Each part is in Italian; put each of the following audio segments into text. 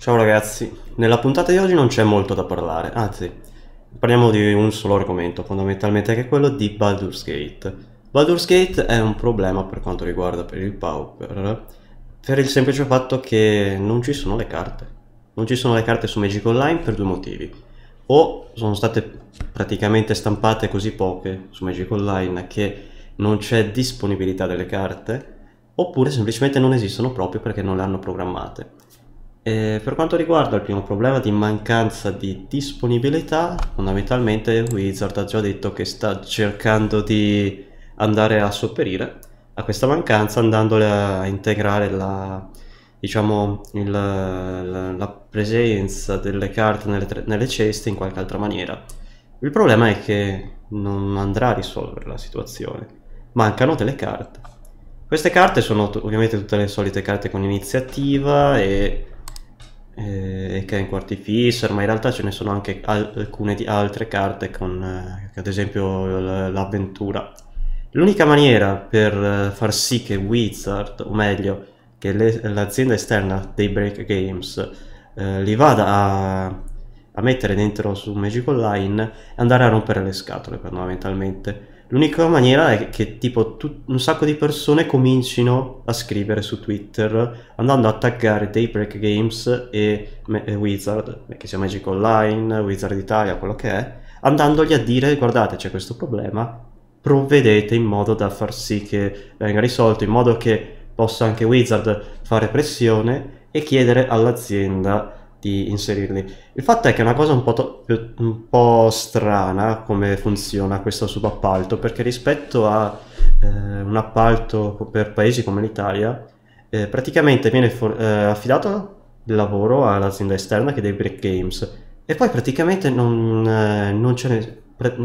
Ciao ragazzi, nella puntata di oggi non c'è molto da parlare, anzi, parliamo di un solo argomento, fondamentalmente che è quello di Baldur's Gate. Baldur's Gate è un problema per quanto riguarda per il Pauper, per il semplice fatto che non ci sono le carte. Non ci sono le carte su Magic Online per due motivi. O sono state praticamente stampate così poche su Magic Online che non c'è disponibilità delle carte, oppure semplicemente non esistono proprio perché non le hanno programmate. Eh, per quanto riguarda il primo problema di mancanza di disponibilità, fondamentalmente Wizard ha già detto che sta cercando di andare a sopperire a questa mancanza andandole a integrare la, diciamo, il, la, la presenza delle carte nelle, nelle ceste in qualche altra maniera. Il problema è che non andrà a risolvere la situazione, mancano delle carte. Queste carte sono ovviamente tutte le solite carte con iniziativa e eh, e che è in quarti fisser, ma in realtà ce ne sono anche al alcune altre carte con eh, ad esempio l'avventura. L'unica maniera per eh, far sì che Wizard, o meglio, che l'azienda esterna Daybreak Games eh, li vada a, a mettere dentro su Magic Online è andare a rompere le scatole fondamentalmente L'unica maniera è che tipo tu, un sacco di persone comincino a scrivere su Twitter andando a taggare Daybreak Games e, e Wizard, che sia Magic Online, Wizard Italia, quello che è, andandogli a dire guardate c'è questo problema, provvedete in modo da far sì che venga risolto, in modo che possa anche Wizard fare pressione e chiedere all'azienda di inserirli. Il fatto è che è una cosa un po', un po strana come funziona questo subappalto, perché rispetto a eh, un appalto per paesi come l'Italia, eh, praticamente viene eh, affidato il lavoro all'azienda esterna che è dei Break Games e poi praticamente non, eh, non c'è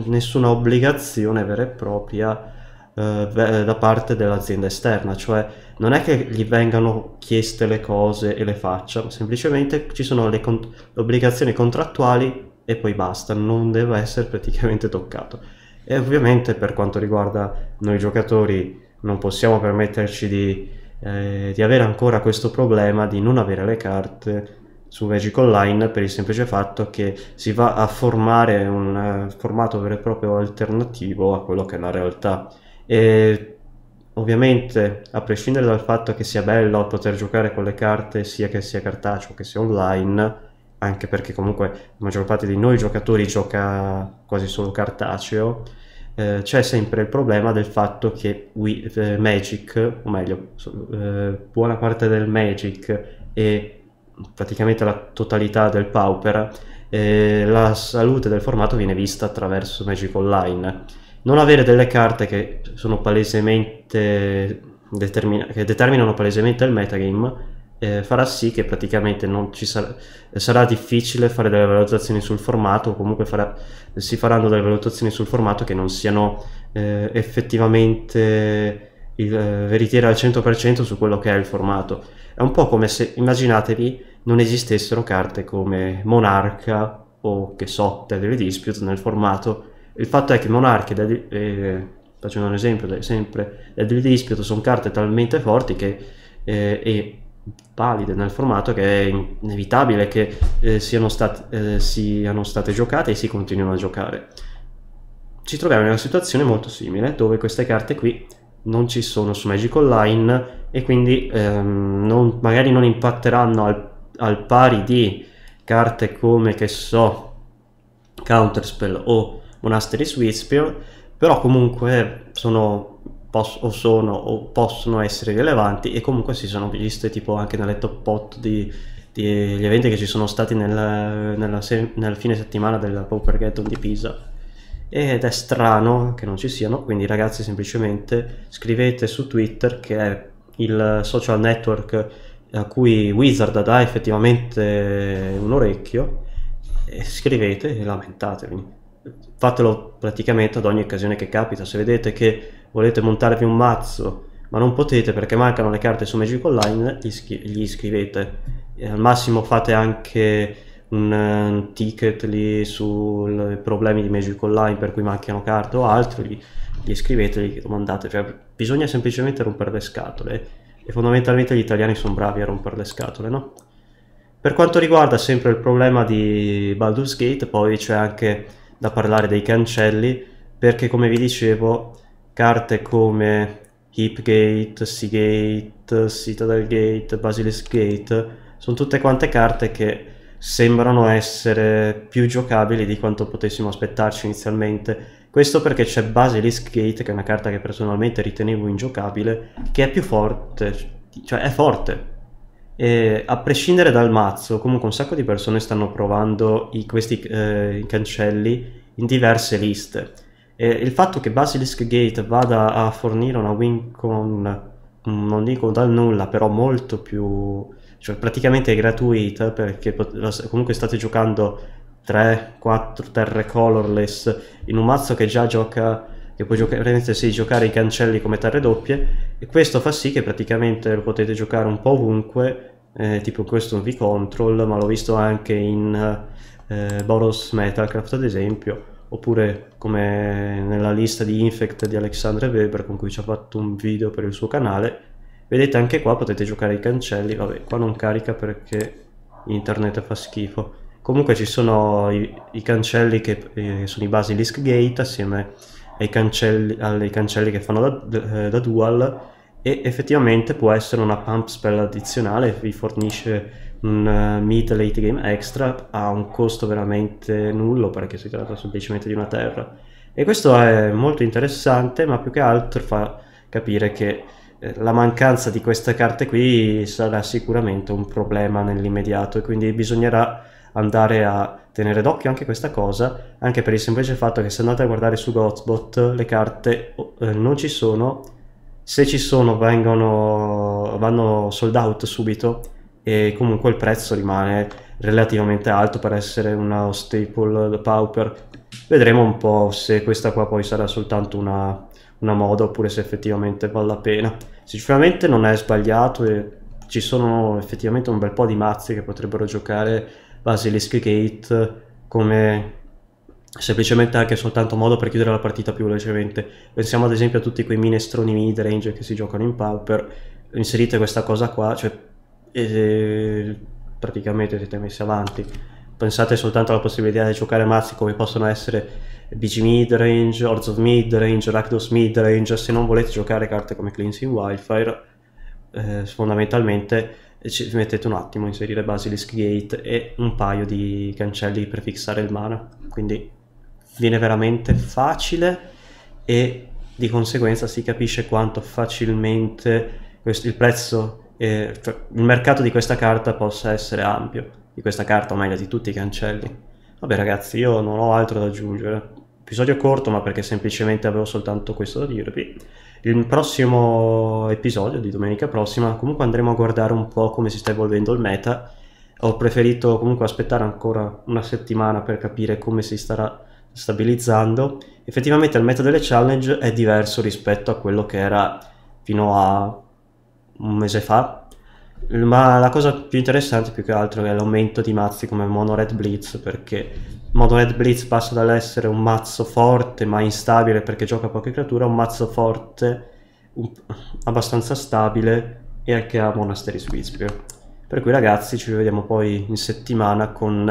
nessuna obbligazione vera e propria eh, da parte dell'azienda esterna, cioè non è che gli vengano chieste le cose e le faccia, semplicemente ci sono le, con- le obbligazioni contrattuali e poi basta, non deve essere praticamente toccato. E ovviamente per quanto riguarda noi giocatori non possiamo permetterci di, eh, di avere ancora questo problema di non avere le carte su Magic Online per il semplice fatto che si va a formare un uh, formato vero e proprio alternativo a quello che è la realtà. E ovviamente, a prescindere dal fatto che sia bello poter giocare con le carte sia che sia cartaceo che sia online, anche perché comunque la maggior parte di noi giocatori gioca quasi solo cartaceo, eh, c'è sempre il problema del fatto che Wii, eh, Magic, o meglio, eh, buona parte del Magic e praticamente la totalità del Pauper, eh, la salute del formato viene vista attraverso Magic Online non avere delle carte che sono palesemente determina- che determinano palesemente il metagame eh, farà sì che praticamente non ci sarà, sarà, difficile fare delle valutazioni sul formato o comunque farà, si faranno delle valutazioni sul formato che non siano eh, effettivamente il, eh, veritiere al 100% su quello che è il formato. È un po' come se, immaginatevi, non esistessero carte come Monarca o che so, Deadly Dispute nel formato il fatto è che Monarchi, eh, facendo un esempio, sempre le Devil Dispute sono carte talmente forti che, eh, e valide nel formato che è inevitabile che eh, siano, stat- eh, siano state giocate e si continuino a giocare. Ci troviamo in una situazione molto simile dove queste carte qui non ci sono su Magic Online e quindi ehm, non, magari non impatteranno al, al, pari di carte come che so Counterspell o monasteri Swisspear, però comunque sono, pos- o sono o possono essere rilevanti e comunque si sono viste tipo anche nelle top 8 di, gli eventi che ci sono stati nel, nella, nel fine settimana del Pauper Ghetto di Pisa ed è strano che non ci siano quindi ragazzi semplicemente scrivete su Twitter che è il social network a cui Wizard dà effettivamente un orecchio e scrivete e lamentatevi fatelo praticamente ad ogni occasione che capita. Se vedete che volete montarvi un mazzo ma non potete perché mancano le carte su Magic Online, iscri gli iscrivete. E al massimo fate anche un, un ticket lì sui problemi di Magic Online per cui mancano carte o altro, gli, gli iscriveteli, domandate. Cioè, bisogna semplicemente rompere le scatole e fondamentalmente gli italiani sono bravi a rompere le scatole, no? Per quanto riguarda sempre il problema di Baldur's Gate, poi c'è anche da parlare dei cancelli perché come vi dicevo carte come Hipgate, Seagate, Citadel Gate, Basilisk Gate sono tutte quante carte che sembrano essere più giocabili di quanto potessimo aspettarci inizialmente questo perché c'è Basilisk Gate che è una carta che personalmente ritenevo ingiocabile che è più forte cioè è forte e a prescindere dal mazzo, comunque un sacco di persone stanno provando i, questi eh, cancelli in diverse liste. E il fatto che Basilisk Gate vada a fornire una win con, non dico dal nulla, però molto più, cioè praticamente gratuita, perché comunque state giocando 3-4 terre colorless in un mazzo che già gioca che puoi giocare, praticamente giocare i cancelli come tarre doppie e questo fa sì che praticamente lo potete giocare un po' ovunque eh, tipo questo è un V-Control ma l'ho visto anche in eh, Boros Metalcraft ad esempio oppure come nella lista di Infect di Alexandre Weber con cui ci ha fatto un video per il suo canale vedete anche qua potete giocare i cancelli vabbè qua non carica perché internet fa schifo comunque ci sono i, i cancelli che eh, sono i basi Lisk Gate assieme ai cancelli, ai cancelli che fanno da, eh, da, dual e effettivamente può essere una pump spell addizionale, vi fornisce un eh, mid late game extra a un costo veramente nullo perché si tratta semplicemente di una terra. E questo è molto interessante, ma più che altro fa capire che eh, la mancanza di queste carte qui sarà sicuramente un problema nell'immediato e quindi bisognerà andare a tenere d'occhio anche questa cosa, anche per il semplice fatto che se andate a guardare su Gotsbot le carte eh, non ci sono, se ci sono vengono, vanno sold out subito e comunque il prezzo rimane relativamente alto per essere una staple pauper. Vedremo un po' se questa qua poi sarà soltanto una, una moda oppure se effettivamente vale la pena. Sicuramente non è sbagliato e ci sono effettivamente un bel po' di mazzi che potrebbero giocare Basilisk Gate come semplicemente anche soltanto modo per chiudere la partita più velocemente. Pensiamo ad esempio a tutti quei minestroni midrange che si giocano in Pauper, inserite questa cosa qua, cioè e, praticamente siete messi avanti. Pensate soltanto alla possibilità di giocare mazzi come possono essere BG Midrange, Hordes of Midrange, Rakdos Midrange, se non volete giocare carte come Cleansing Wildfire, eh, fondamentalmente e ci mettete un attimo, inserire Basilisk Gate e un paio di cancelli per fissare il mana, quindi viene veramente facile e di conseguenza si capisce quanto facilmente questo, il prezzo, eh, il mercato di questa carta possa essere ampio, di questa carta o meglio di tutti i cancelli. Vabbè ragazzi, io non ho altro da aggiungere, episodio corto, ma perché semplicemente avevo soltanto questo da dirvi. Il prossimo episodio di domenica prossima comunque andremo a guardare un po' come si sta evolvendo il meta. Ho preferito comunque aspettare ancora una settimana per capire come si starà stabilizzando. Effettivamente il meta delle challenge è diverso rispetto a quello che era fino a un mese fa, ma la cosa più interessante più che altro è l'aumento di mazzi come Mono Red Blitz perché Mono Red Blitz passa dall'essere un mazzo forte ma instabile perché gioca poche creature a un mazzo forte un, abbastanza stabile e anche a Monastery Whisper. Per cui ragazzi ci vediamo poi in settimana con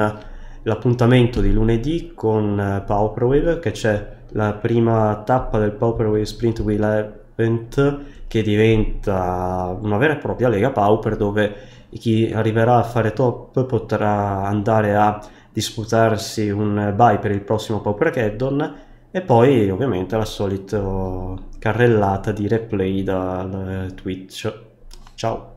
l'appuntamento di lunedì con Power Wave che c'è la prima tappa del Power Wave Sprint Wheel Event che diventa una vera e propria Lega Pauper dove chi arriverà a fare top potrà andare a disputarsi un bye per il prossimo Pauper Geddon e poi ovviamente la solita carrellata di replay da Twitch. Ciao!